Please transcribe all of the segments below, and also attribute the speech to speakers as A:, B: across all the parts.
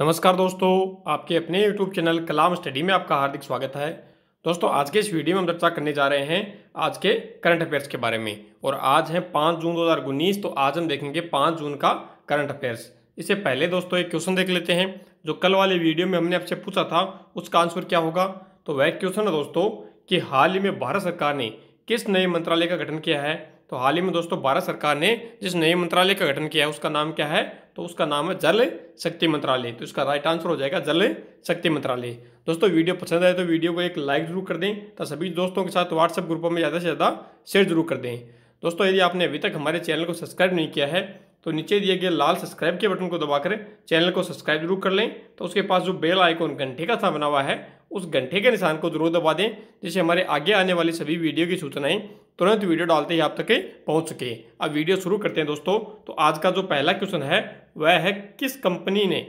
A: नमस्कार दोस्तों आपके अपने YouTube चैनल कलाम स्टडी में आपका हार्दिक स्वागत है दोस्तों आज के इस वीडियो में हम चर्चा करने जा रहे हैं आज के करंट अफेयर्स के बारे में और आज है 5 जून 2019 तो आज हम देखेंगे 5 जून का करंट अफेयर्स इससे पहले दोस्तों एक क्वेश्चन देख लेते हैं जो कल वाले वीडियो में हमने आपसे पूछा था उसका आंसर क्या होगा तो वह क्वेश्चन है दोस्तों कि हाल ही में भारत सरकार ने किस नए मंत्रालय का गठन किया है तो हाल ही में दोस्तों भारत सरकार ने जिस नए मंत्रालय का गठन किया है उसका नाम क्या है तो उसका नाम है जल शक्ति मंत्रालय तो इसका राइट आंसर हो जाएगा जल शक्ति मंत्रालय दोस्तों वीडियो पसंद आए तो वीडियो को एक लाइक जरूर कर दें तो सभी दोस्तों के साथ व्हाट्सएप ग्रुपों में ज़्यादा से ज़्यादा शेयर जरूर कर दें दोस्तों यदि आपने अभी तक हमारे चैनल को सब्सक्राइब नहीं किया है तो नीचे दिए गए लाल सब्सक्राइब के बटन को दबाकर चैनल को सब्सक्राइब जरूर कर लें तो उसके पास जो बेल आइकॉन घंटे का सा बना हुआ है उस घंटे के निशान को जरूर दबा दें जिससे हमारे आगे आने वाली सभी वीडियो की सूचनाएं तुरंत वीडियो डालते ही आप तक पहुंच सके अब वीडियो शुरू करते हैं दोस्तों तो आज का जो पहला क्वेश्चन है वह है किस कंपनी ने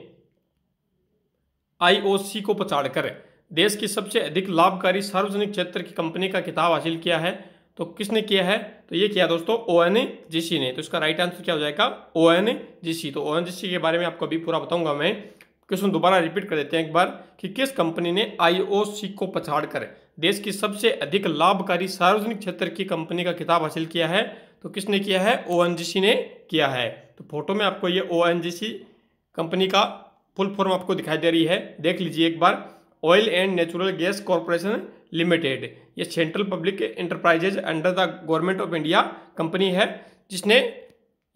A: आई को कर देश की सबसे अधिक लाभकारी सार्वजनिक क्षेत्र की कंपनी का किताब हासिल किया है तो किसने किया है तो ये किया दोस्तों ओ एन जीसी ने तो इसका राइट आंसर क्या हो जाएगा ओ एन जीसी तो ओ एन जीसी के बारे में आपको अभी पूरा बताऊंगा मैं क्वेश्चन दोबारा रिपीट कर देते हैं एक बार कि किस कंपनी ने आईओसी को पछाड़कर देश की सबसे अधिक लाभकारी सार्वजनिक क्षेत्र की कंपनी का किताब हासिल किया है तो किसने किया है ओ ने किया है तो फोटो में आपको ये ओ कंपनी का फुल फॉर्म आपको दिखाई दे रही है देख लीजिए एक बार oil and natural gas corporation limited ये central public enterprises under the government of India company है जिसने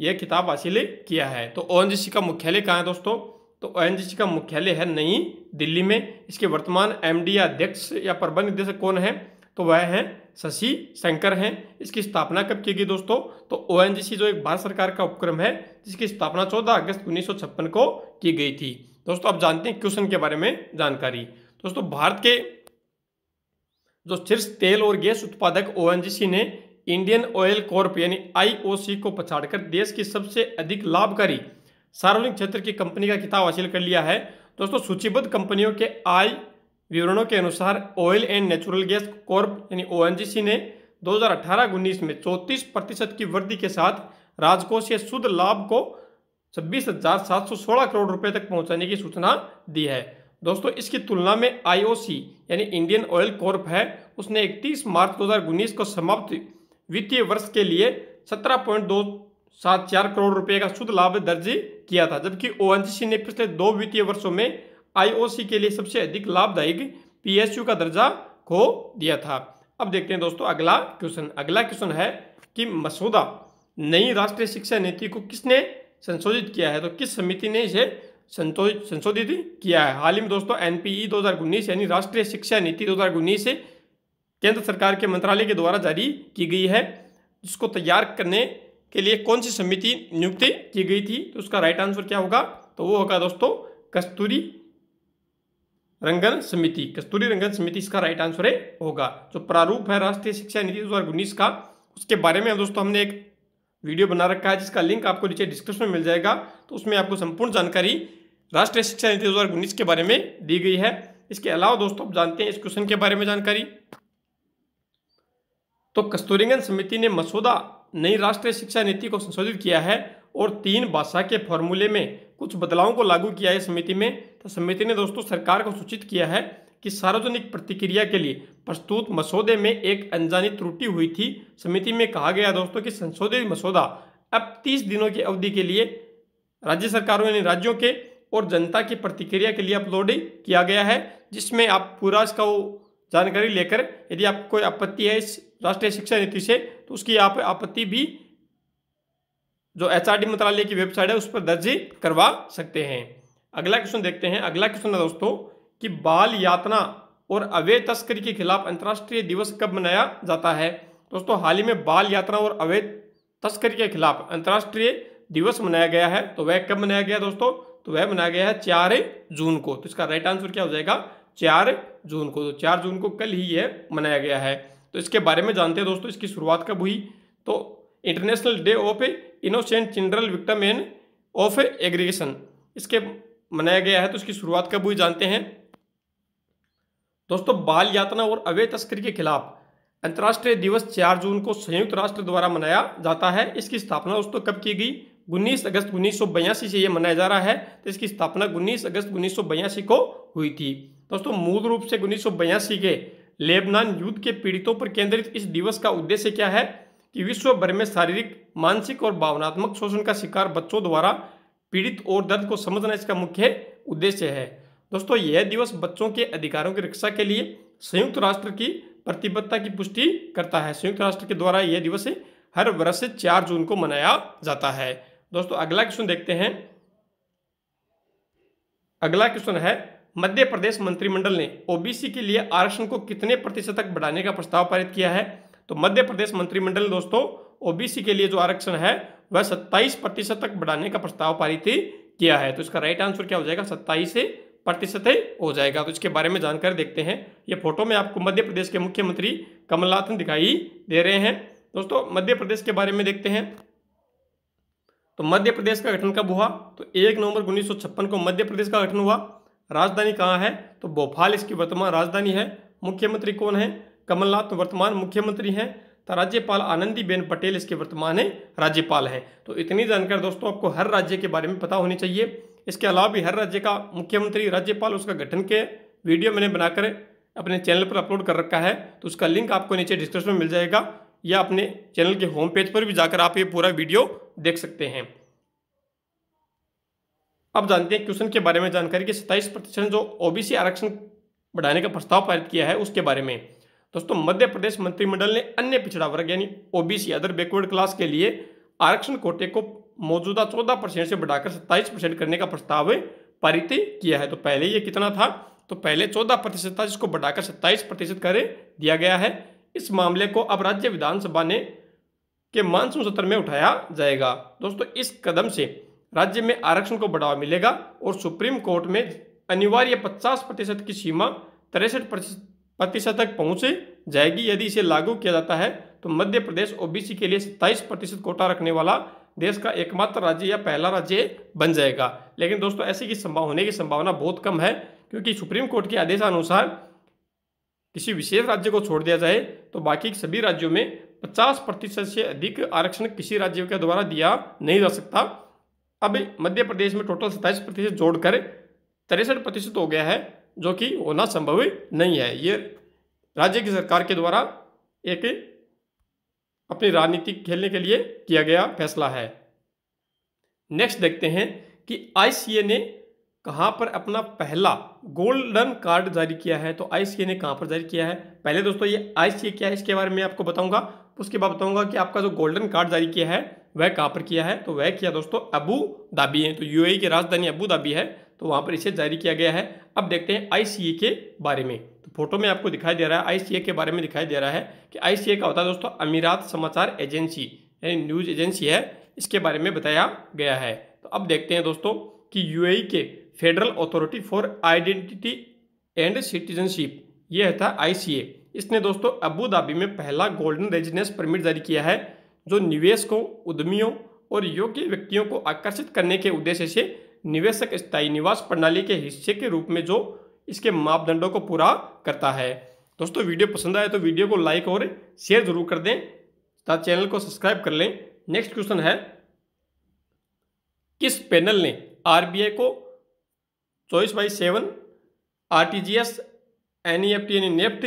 A: यह किताब हासिल किया है तो ओ का मुख्यालय कहाँ है दोस्तों तो ओ का मुख्यालय है नई दिल्ली में इसके वर्तमान एम डी अध्यक्ष या प्रबंध निदेशक कौन है तो वह हैं शशि शंकर हैं इसकी स्थापना कब की गई दोस्तों तो ओ जो एक भारत सरकार का उपक्रम है जिसकी स्थापना 14 अगस्त उन्नीस को की गई थी दोस्तों आप जानते हैं क्वेश्चन के बारे में जानकारी दोस्तों भारत के जो शीर्ष तेल और गैस उत्पादक ओ ने इंडियन ऑयल कॉर्प यानी आईओसी को पछाड़कर देश की सबसे अधिक लाभकारी सार्वजनिक क्षेत्र की कंपनी का खिताब हासिल कर लिया है दोस्तों सूचीबद्ध कंपनियों के आय विवरणों के अनुसार oil and natural gas corp यानी ओ ने 2018-19 में 34 प्रतिशत की वृद्धि के साथ राजकोषीय शुद्ध लाभ को छब्बीस करोड़ रुपए तक पहुंचाने की सूचना दी है दोस्तों इसकी तुलना में आईओसी यानी इंडियन ऑयल कॉर्प है उसने 31 मार्च 2019 को समाप्त वित्तीय वर्ष के लिए 17.274 करोड़ रुपए का शुद्ध लाभ दर्ज किया था जबकि ओएनजीसी ने पिछले दो वित्तीय वर्षों में आईओसी के लिए सबसे अधिक लाभदायक पीएसयू का दर्जा खो दिया था अब देखते हैं दोस्तों अगला क्वेश्चन अगला क्वेश्चन है कि मसौदा नई राष्ट्रीय शिक्षा नीति को किसने संशोधित किया है तो किस समिति ने इसे संशोधित किया है हाल ही में दोस्तों एनपीई पी e दो यानी राष्ट्रीय शिक्षा नीति दो से केंद्र सरकार के मंत्रालय के द्वारा जारी की गई है जिसको तैयार करने के लिए कौन सी समिति नियुक्त की गई थी तो उसका राइट आंसर क्या होगा तो वो होगा दोस्तों कस्तूरी रंगन समिति कस्तूरी रंगन समिति इसका राइट आंसर है होगा जो प्रारूप है राष्ट्रीय शिक्षा नीति दो का उसके बारे में दोस्तों हमने एक वीडियो बना रखा है जिसका लिंक आपको नीचे डिस्क्रिप्शन में मिल जाएगा तो उसमें आपको संपूर्ण जानकारी राष्ट्रीय शिक्षा नीति दो के बारे में दी गई है इसके अलावा दोस्तों आप जानते हैं इस क्वेश्चन के बारे में जानकारी तो कस्तूरीगन समिति ने मसौदा नई राष्ट्रीय शिक्षा नीति को संशोधित किया है और तीन भाषा के फॉर्मूले में कुछ बदलावों को लागू किया है समिति में तो समिति ने दोस्तों सरकार को सूचित किया है कि सार्वजनिक प्रतिक्रिया के लिए प्रस्तुत मसौदे में एक अनजानी त्रुटि हुई थी समिति में कहा गया दोस्तों कि संशोधित मसौदा अब तीस दिनों की अवधि के लिए राज्य सरकारों यानी राज्यों के और जनता की प्रतिक्रिया के लिए अपलोड किया गया है जिसमें आप पूरा इसका जानकारी लेकर यदि आपको कोई आपत्ति है इस राष्ट्रीय शिक्षा नीति से तो उसकी आप आपत्ति भी जो एच मंत्रालय की वेबसाइट है उस पर दर्ज करवा सकते हैं अगला क्वेश्चन देखते हैं अगला क्वेश्चन है दोस्तों कि बाल यातना और अवैध तस्करी के खिलाफ अंतर्राष्ट्रीय दिवस कब मनाया जाता है दोस्तों हाल ही में बाल यात्रा और अवैध तस्करी के खिलाफ अंतर्राष्ट्रीय दिवस मनाया गया है तो वह कब मनाया गया दोस्तों तो वह मनाया गया है चार जून को तो इसका राइट आंसर क्या हो जाएगा चार जून को तो चार जून को कल ही यह मनाया गया है तो इसके बारे में जानते हैं दोस्तों इसकी शुरुआत कब हुई तो international day of innocent children victim and of aggregation इसके मनाया गया है तो इसकी शुरुआत कब हुई जानते हैं दोस्तों बाल यातना और अवैध तस्करी के खिलाफ अंतर्राष्ट्रीय दिवस 4 जून को संयुक्त राष्ट्र द्वारा मनाया जाता है इसकी स्थापना दोस्तों कब की गई उन्नीस अगस्त उन्नीस से ये मनाया जा रहा है तो इसकी स्थापना उन्नीस अगस्त उन्नीस को हुई थी दोस्तों मूल रूप से उन्नीस के लेबनान युद्ध के पीड़ितों पर केंद्रित इस दिवस का उद्देश्य क्या है कि विश्व भर में शारीरिक मानसिक और भावनात्मक शोषण का शिकार बच्चों द्वारा पीड़ित और दर्द को समझना इसका मुख्य उद्देश्य है दोस्तों यह दिवस बच्चों के अधिकारों की रक्षा के लिए संयुक्त राष्ट्र की प्रतिबद्धता की पुष्टि करता है संयुक्त राष्ट्र के द्वारा यह दिवस हर वर्ष चार जून को मनाया जाता है दोस्तों अगला क्वेश्चन देखते हैं अगला क्वेश्चन है मध्य प्रदेश मंत्रिमंडल ने ओबीसी के लिए आरक्षण को कितने प्रतिशत तक बढ़ाने का प्रस्ताव पारित किया है तो मध्य प्रदेश मंत्रिमंडल दोस्तों ओबीसी के लिए जो आरक्षण है वह सत्ताईस प्रतिशत तक बढ़ाने का प्रस्ताव पारित किया है तो इसका राइट आंसर क्या हो जाएगा सत्ताईस प्रतिशत हो जाएगा तो इसके बारे में जानकारी देखते हैं ये फोटो में आपको मध्य प्रदेश के मुख्यमंत्री कमलनाथ दिखाई दे रहे हैं दोस्तों मध्य प्रदेश के बारे में देखते हैं तो मध्य प्रदेश का गठन कब हुआ तो एक नवंबर उन्नीस को मध्य प्रदेश का गठन हुआ राजधानी कहाँ है तो भोपाल इसकी वर्तमान राजधानी है मुख्यमंत्री कौन है कमलनाथ तो वर्तमान मुख्यमंत्री हैं तो राज्यपाल आनंदीबेन पटेल इसके वर्तमान है राज्यपाल हैं तो इतनी जानकारी दोस्तों आपको हर राज्य के बारे में पता होनी चाहिए इसके अलावा भी हर राज्य का मुख्यमंत्री राज्यपाल उसका गठन के वीडियो मैंने बनाकर अपने चैनल पर अपलोड कर रखा है तो उसका लिंक आपको नीचे डिस्क्रिप्शन में मिल जाएगा या अपने चैनल के होम पेज पर भी जाकर आप ये पूरा वीडियो देख सकते हैं अब जानते हैं क्वेश्चन के बारे में जानकारी कि सत्ताईस प्रतिशत जो ओबीसी आरक्षण बढ़ाने का प्रस्ताव पारित किया है उसके बारे में दोस्तों मध्य प्रदेश मंत्रिमंडल ने अन्य पिछड़ा वर्ग यानी ओबीसी अदर बैकवर्ड क्लास के लिए आरक्षण कोटे को मौजूदा चौदह परसेंट से बढ़ाकर सत्ताईस परसेंट करने का प्रस्ताव पारित किया है तो पहले यह कितना था तो पहले चौदह प्रतिशत था जिसको बढ़ाकर सत्ताईस प्रतिशत कर दिया गया है इस मामले को अब राज्य विधानसभा ने के मानसून सत्र में उठाया जाएगा दोस्तों इस कदम से राज्य में आरक्षण को बढ़ावा मिलेगा और सुप्रीम कोर्ट में अनिवार्य पचास प्रतिशत की सीमा तिरसठ प्रतिशत तक पहुंचे जाएगी यदि इसे लागू किया जाता है तो मध्य प्रदेश ओबीसी के लिए सत्ताईस प्रतिशत कोटा रखने वाला देश का एकमात्र राज्य या पहला राज्य बन जाएगा लेकिन दोस्तों ऐसी की संभावना होने की संभावना बहुत कम है क्योंकि सुप्रीम कोर्ट के आदेशानुसार किसी विशेष राज्य को छोड़ दिया जाए तो बाकी सभी राज्यों में 50 प्रतिशत से अधिक आरक्षण किसी राज्य के द्वारा दिया नहीं जा सकता अब मध्य प्रदेश में टोटल सत्ताईस प्रतिशत जोड़कर तिरसठ प्रतिशत हो गया है जो कि होना संभव नहीं है ये राज्य की सरकार के द्वारा एक अपनी राजनीति खेलने के लिए किया गया फैसला है नेक्स्ट देखते हैं कि आईसीए ने कहाँ पर अपना पहला गोल्डन कार्ड जारी किया है तो आईसीए ने कहाँ पर जारी किया है पहले दोस्तों ये आईसीए क्या है इसके बारे में आपको बताऊंगा उसके बाद बताऊंगा कि आपका जो गोल्डन कार्ड जारी किया है वह कहाँ पर किया है तो वह किया दोस्तों अबू धाबी है तो यूएई e की राजधानी अबू धाबी है तो वहाँ पर इसे जारी किया गया है अब देखते हैं ए के बारे में तो फोटो में आपको दिखाई दे रहा है ए के बारे में दिखाई दे रहा है कि ए का होता है दोस्तों अमीरात समाचार एजेंसी यानी न्यूज़ एजेंसी है इसके बारे में बताया गया है तो अब देखते हैं दोस्तों कि यूएई e के federal authority for identity and citizenship यह था आईसीए इसने दोस्तों अबू धाबी में पहला गोल्डन रेजिडेंस परमिट जारी किया है जो निवेशकों उद्यमियों और योग्य व्यक्तियों को आकर्षित करने के उद्देश्य से निवेशक स्थायी निवास प्रणाली के हिस्से के रूप में जो इसके मापदंडों को पूरा करता है दोस्तों वीडियो पसंद आए तो वीडियो को लाइक और शेयर जरूर कर दें तथा चैनल को सब्सक्राइब कर लें नेक्स्ट क्वेश्चन है किस पैनल ने आरबीआई को चौबीस बाई सेवन आरटीजीएस एनईएफटी यानी नेफ्ट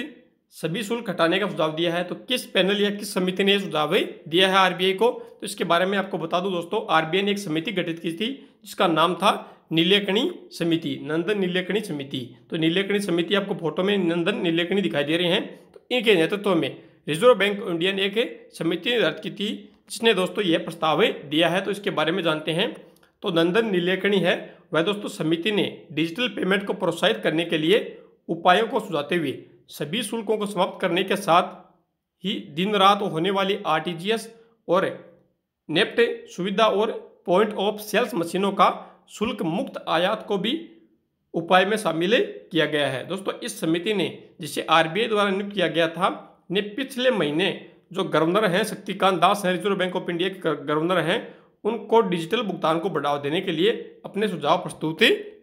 A: सभी शुल्क हटाने का सुझाव दिया है तो किस पैनल या किस समिति ने यह सुझाव दिया है आरबीआई को तो इसके बारे में आपको बता दूं दोस्तों आरबीआई ने एक समिति गठित की थी जिसका नाम था नीलेकणी समिति नंदन नीलेकणी समिति तो नीलेकणी समिति आपको फोटो में नंदन नीलेकणी दिखाई दे रहे हैं तो इनके नेतृत्व में रिजर्व बैंक इंडिया ने एक समिति निर्धारित की थी जिसने दोस्तों यह प्रस्ताव दिया है तो इसके बारे में जानते हैं तो नंदन नीलेकणी है वह दोस्तों समिति ने डिजिटल पेमेंट को प्रोत्साहित करने के लिए उपायों को सुझाते हुए सभी शुल्कों को समाप्त करने के साथ ही दिन रात होने वाली आरटीजीएस और नेप्ट सुविधा और पॉइंट ऑफ सेल्स मशीनों का शुल्क मुक्त आयात को भी उपाय में शामिल किया गया है दोस्तों इस समिति ने जिसे आरबीआई द्वारा नियुक्त किया गया था ने पिछले महीने जो गवर्नर हैं शक्तिकांत दास हैं रिजर्व बैंक ऑफ इंडिया के गवर्नर हैं उनको डिजिटल भुगतान को बढ़ावा देने के लिए अपने सुझाव प्रस्तुत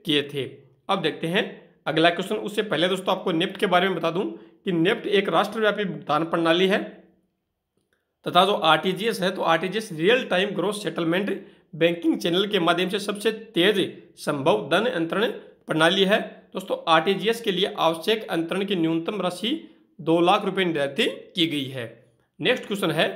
A: किए थे अब देखते हैं अगला क्वेश्चन उससे पहले दोस्तों आपको निफ्ट के बारे में बता दूं कि निफ्ट एक राष्ट्रव्यापी भुगतान प्रणाली है तथा जो आरटीजीएस है तो RTGS real time growth settlement banking channel के माध्यम से सबसे तेज संभव धन अंतरण प्रणाली है दोस्तों आरटीजीएस के लिए आवश्यक अंतरण की न्यूनतम राशि दो लाख रुपए निर्धारित की गई है नेक्स्ट क्वेश्चन है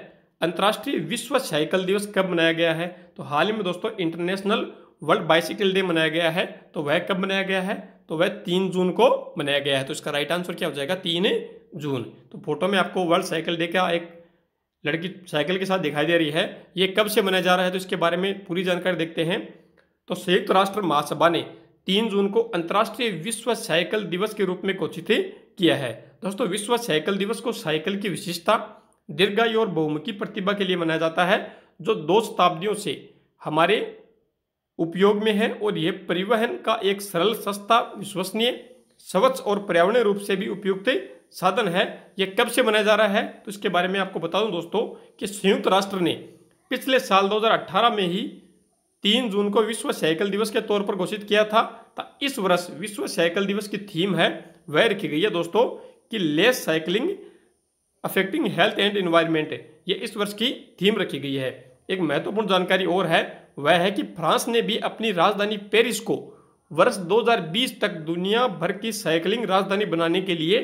A: अंतर्राष्ट्रीय विश्व साइकिल दिवस कब मनाया गया है तो हाल ही में दोस्तों इंटरनेशनल वर्ल्ड बाइसिकल डे मनाया गया है तो वह कब मनाया गया है तो वह तीन जून को मनाया गया है तो इसका राइट आंसर क्या हो जाएगा तीन जून तो फोटो में आपको वर्ल्ड साइकिल डे का एक लड़की साइकिल के साथ दिखाई दे रही है ये कब से मनाया जा रहा है तो इसके बारे में पूरी जानकारी देखते हैं तो संयुक्त राष्ट्र महासभा ने तीन जून को अंतर्राष्ट्रीय विश्व साइकिल दिवस के रूप में घोषित किया है दोस्तों विश्व साइकिल दिवस को साइकिल की विशेषता दीर्घायु और बहुमुखी प्रतिभा के लिए मनाया जाता है जो दो शताब्दियों से हमारे उपयोग में है और यह परिवहन का एक सरल सस्ता विश्वसनीय स्वच्छ और पर्यावरणीय रूप से भी उपयुक्त साधन है यह कब से मनाया जा रहा है तो इसके बारे में आपको बता दूं दोस्तों कि संयुक्त राष्ट्र ने पिछले साल 2018 में ही 3 जून को विश्व साइकिल दिवस के तौर पर घोषित किया था इस वर्ष विश्व साइकिल दिवस की थीम है वह रखी गई है दोस्तों कि less cycling affecting health and environment ये इस वर्ष की थीम रखी गई है एक महत्वपूर्ण जानकारी और है वह है कि फ्रांस ने भी अपनी राजधानी पेरिस को वर्ष 2020 तक दुनिया भर की साइकिलिंग राजधानी बनाने के लिए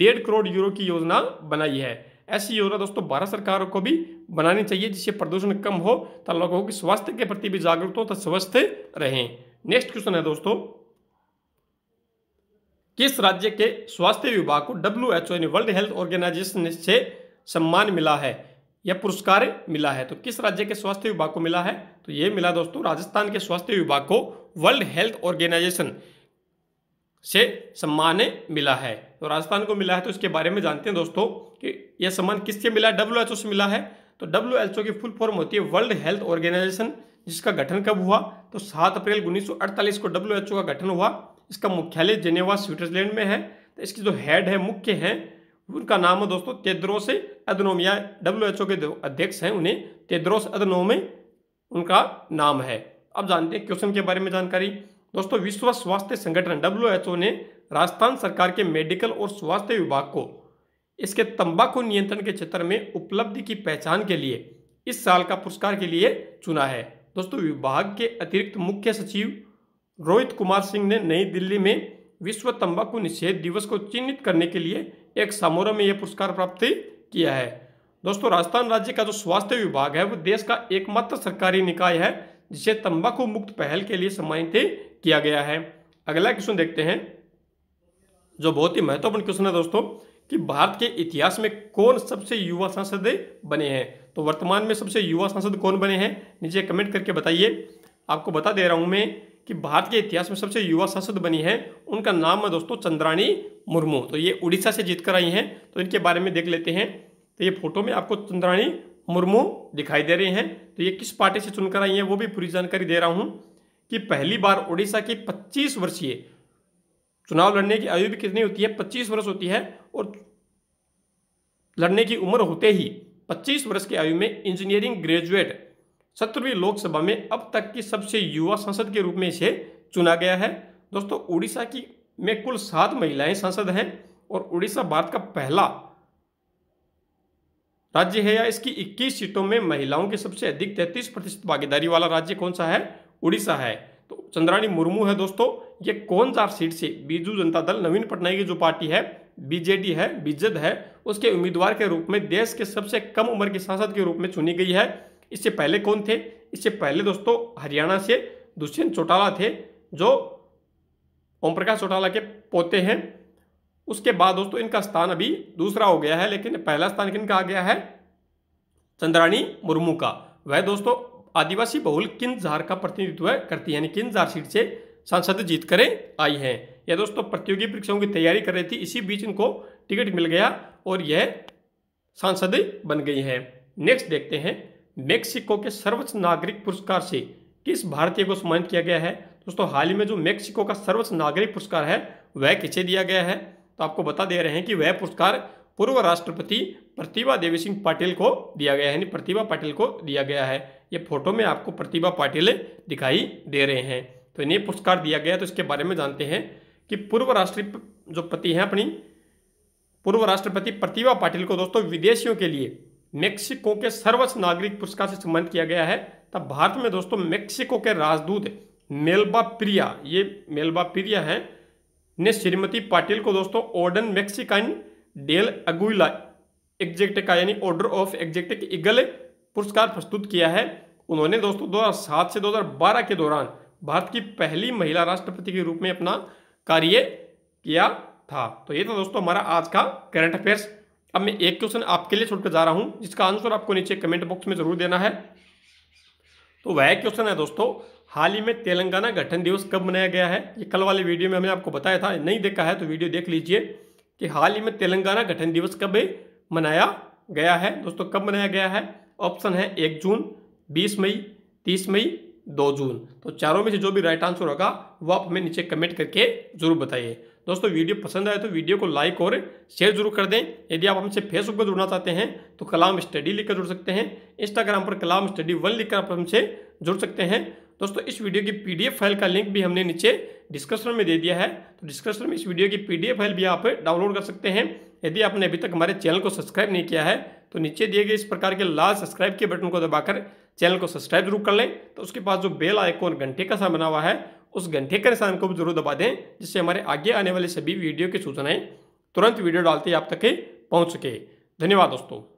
A: डेढ़ करोड़ यूरो की योजना बनाई है ऐसी योजना दोस्तों भारत सरकार को भी बनानी चाहिए जिससे प्रदूषण कम हो तथा लोगों के स्वास्थ्य के प्रति भी जागरूक हो तथा स्वस्थ रहें नेक्स्ट क्वेश्चन है दोस्तों किस राज्य के स्वास्थ्य विभाग को डब्ल्यू एच ओ यानी वर्ल्ड हेल्थ ऑर्गेनाइजेशन से सम्मान मिला है यह पुरस्कार मिला है तो किस राज्य के स्वास्थ्य विभाग को मिला है तो ये मिला दोस्तों राजस्थान के स्वास्थ्य विभाग को वर्ल्ड हेल्थ ऑर्गेनाइजेशन से सम्मान मिला है तो राजस्थान को मिला है तो इसके बारे में जानते हैं दोस्तों कि यह सम्मान किससे मिला है डब्ल्यू एच ओ से मिला है तो डब्ल्यू एच ओ की फुल फॉर्म होती है वर्ल्ड हेल्थ ऑर्गेनाइजेशन जिसका गठन कब हुआ तो सात अप्रैल 1948 को डब्ल्यू एच ओ का गठन हुआ इसका मुख्यालय जेनेवा स्विट्जरलैंड में है तो इसकी जो हेड है मुख्य हैं उनका नाम है दोस्तों तेद्रोस अदनोम या डब्ल्यू एच ओ के अध्यक्ष हैं उन्हें तेद्रोस अदनोम उनका नाम है अब जानते हैं क्वेश्चन के बारे में जानकारी दोस्तों विश्व स्वास्थ्य संगठन डब्ल्यू एच ओ ने राजस्थान सरकार के मेडिकल और स्वास्थ्य विभाग को इसके तंबाकू नियंत्रण के क्षेत्र में उपलब्धि की पहचान के लिए इस साल का पुरस्कार के लिए चुना है दोस्तों विभाग के अतिरिक्त मुख्य सचिव रोहित कुमार सिंह ने नई दिल्ली में विश्व तंबाकू निषेध दिवस को चिन्हित करने के लिए एक समारोह में यह पुरस्कार प्राप्त किया है दोस्तों राजस्थान राज्य का जो स्वास्थ्य विभाग है वो देश का एकमात्र सरकारी निकाय है जिसे तंबाकू मुक्त पहल के लिए सम्मानित किया गया है अगला क्वेश्चन देखते हैं जो बहुत ही महत्वपूर्ण क्वेश्चन है दोस्तों कि भारत के इतिहास में कौन सबसे युवा सांसद बने हैं तो वर्तमान में सबसे युवा सांसद कौन बने हैं नीचे कमेंट करके बताइए आपको बता दे रहा हूं मैं कि भारत के इतिहास में सबसे युवा सांसद बनी है उनका नाम है दोस्तों चंद्रानी मुर्मू तो ये उड़ीसा से जीत कर आई हैं तो इनके बारे में देख लेते हैं तो ये फोटो में आपको चंद्रानी मुर्मू दिखाई दे रही हैं तो ये किस पार्टी से चुनकर आई हैं वो भी पूरी जानकारी दे रहा हूँ कि पहली बार उड़ीसा की पच्चीस वर्षीय चुनाव लड़ने की आयु भी कितनी होती है पच्चीस वर्ष होती है और लड़ने की उम्र होते ही पच्चीस वर्ष की आयु में इंजीनियरिंग ग्रेजुएट सत्रहवीं लोकसभा में अब तक की सबसे युवा सांसद के रूप में इसे चुना गया है दोस्तों उड़ीसा की में कुल सात महिलाएं सांसद हैं और उड़ीसा भारत का पहला राज्य है या इसकी 21 सीटों में महिलाओं के सबसे अधिक तैतीस प्रतिशत भागीदारी वाला राज्य कौन सा है उड़ीसा है तो चंद्राणी मुर्मू है दोस्तों ये कौन सा सीट से बीजू जनता दल नवीन पटनायक की जो पार्टी है बीजेडी है बीजद है उसके उम्मीदवार के रूप में देश के सबसे कम उम्र के सांसद के रूप में चुनी गई है इससे पहले कौन थे इससे पहले दोस्तों हरियाणा से दुष्यंत चौटाला थे जो ओम प्रकाश चौटाला के पोते हैं उसके बाद दोस्तों इनका स्थान अभी दूसरा हो गया है लेकिन पहला स्थान का आ गया है चंद्राणी मुर्मू का वह दोस्तों आदिवासी बहुल किन का प्रतिनिधित्व करती है यानी किन जार सीट से सांसद जीत करें आई हैं यह दोस्तों प्रतियोगी परीक्षाओं की तैयारी कर रही थी इसी बीच इनको टिकट मिल गया और यह सांसद बन गई हैं नेक्स्ट देखते हैं मेक्सिको के सर्वोच्च नागरिक पुरस्कार से किस भारतीय को सम्मानित किया गया है दोस्तों हाल ही में जो मेक्सिको का सर्वोच्च नागरिक पुरस्कार है वह किसे दिया गया है तो आपको बता दे रहे हैं कि वह पुरस्कार पूर्व राष्ट्रपति प्रतिभा देवी सिंह पाटिल को दिया गया है प्रतिभा पाटिल को दिया गया है ये फोटो में आपको प्रतिभा पाटिल दिखाई दे रहे हैं तो इन्हें पुरस्कार दिया गया तो इसके बारे में जानते हैं कि पूर्व राष्ट्रीय जो पति हैं अपनी पूर्व राष्ट्रपति प्रतिभा पाटिल को दोस्तों विदेशियों के लिए मेक्सिको के सर्वोच्च नागरिक पुरस्कार से सम्मानित किया गया है तब भारत में दोस्तों मेक्सिको के राजदूत मेलबा प्रिया ये मेलबा प्रिया हैं ने श्रीमती पाटिल को दोस्तों ऑर्डन मेक्सिकन डेल अगुला एग्जेक्ट का यानी ऑर्डर ऑफ एग्जेक्ट इगल पुरस्कार प्रस्तुत किया है उन्होंने दोस्तों 2007 से 2012 के दौरान भारत की पहली महिला राष्ट्रपति के रूप में अपना कार्य किया था तो ये था दोस्तों हमारा आज का करंट अफेयर्स अब मैं एक क्वेश्चन आपके लिए छोड़कर जा रहा हूँ जिसका आंसर आपको नीचे कमेंट बॉक्स में जरूर देना है तो वह क्वेश्चन है दोस्तों हाल ही में तेलंगाना गठन दिवस कब मनाया गया है ये कल वाले वीडियो में हमने आपको बताया था नहीं देखा है तो वीडियो देख लीजिए कि हाल ही में तेलंगाना गठन दिवस कब मनाया गया है दोस्तों कब मनाया गया है ऑप्शन है एक जून बीस मई तीस मई दो जून तो चारों में से जो भी राइट आंसर होगा वो आप हमें नीचे कमेंट करके जरूर बताइए दोस्तों वीडियो पसंद आए तो वीडियो को लाइक और शेयर जरूर कर दें यदि आप हमसे फेसबुक पर जुड़ना चाहते हैं तो कलाम स्टडी लिखकर जुड़ सकते हैं इंस्टाग्राम पर कलाम स्टडी वन लिखकर आप हमसे जुड़ सकते हैं दोस्तों इस वीडियो की पी फाइल का लिंक भी हमने नीचे डिस्क्रिप्शन में दे दिया है तो डिस्क्रिप्शन में इस वीडियो की पी फाइल भी आप डाउनलोड कर सकते हैं यदि आपने अभी तक हमारे चैनल को सब्सक्राइब नहीं किया है तो नीचे दिए गए इस प्रकार के लाल सब्सक्राइब के बटन को दबाकर चैनल को सब्सक्राइब जरूर कर लें तो उसके पास जो बेल आइकॉन घंटे का सा बना हुआ है उस घंटे का निशान को भी जरूर दबा दें जिससे हमारे आगे आने वाले सभी वीडियो की सूचनाएँ तुरंत वीडियो डालते ही आप तक पहुँच सके धन्यवाद दोस्तों